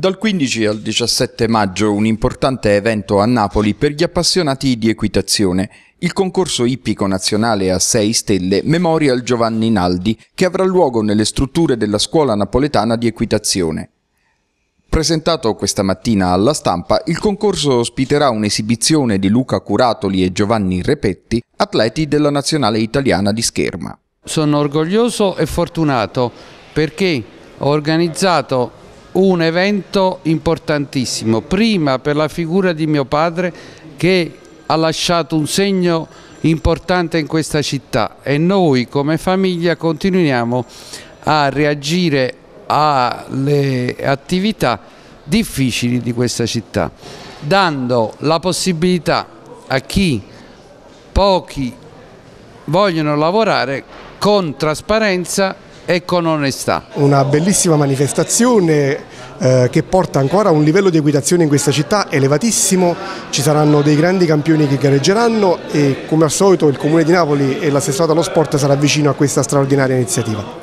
Dal 15 al 17 maggio un importante evento a Napoli per gli appassionati di equitazione, il concorso ippico nazionale a 6 stelle Memorial Giovanni Naldi, che avrà luogo nelle strutture della scuola napoletana di equitazione. Presentato questa mattina alla stampa, il concorso ospiterà un'esibizione di Luca Curatoli e Giovanni Repetti, atleti della nazionale italiana di scherma. Sono orgoglioso e fortunato perché ho organizzato un evento importantissimo, prima per la figura di mio padre che ha lasciato un segno importante in questa città e noi come famiglia continuiamo a reagire alle attività difficili di questa città, dando la possibilità a chi pochi vogliono lavorare con trasparenza e con onestà. Una bellissima manifestazione eh, che porta ancora a un livello di equitazione in questa città elevatissimo, ci saranno dei grandi campioni che gareggeranno e come al solito il Comune di Napoli e l'assessorato allo sport sarà vicino a questa straordinaria iniziativa.